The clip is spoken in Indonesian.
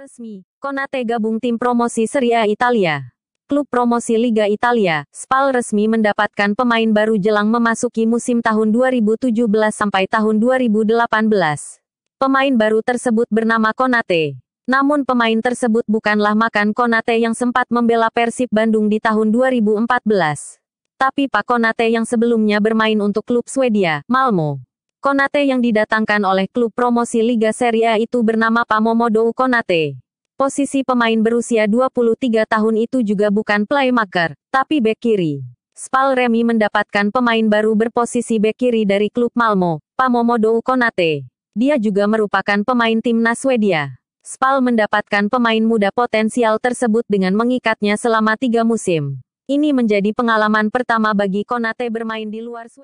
Resmi, Konate gabung tim promosi Serie A Italia. Klub promosi Liga Italia, Spal resmi mendapatkan pemain baru jelang memasuki musim tahun 2017 sampai tahun 2018. Pemain baru tersebut bernama Konate. Namun pemain tersebut bukanlah makan Konate yang sempat membela Persib Bandung di tahun 2014. Tapi Pak Konate yang sebelumnya bermain untuk klub Swedia, Malmo. Konate yang didatangkan oleh klub promosi Liga Serie A itu bernama Pamomodo Konate. Posisi pemain berusia 23 tahun itu juga bukan playmaker, tapi bek kiri. Spal Remi mendapatkan pemain baru berposisi bek kiri dari klub Malmo, Pamomodo Konate. Dia juga merupakan pemain timnas Swedia. Spal mendapatkan pemain muda potensial tersebut dengan mengikatnya selama tiga musim. Ini menjadi pengalaman pertama bagi Konate bermain di luar Swedia.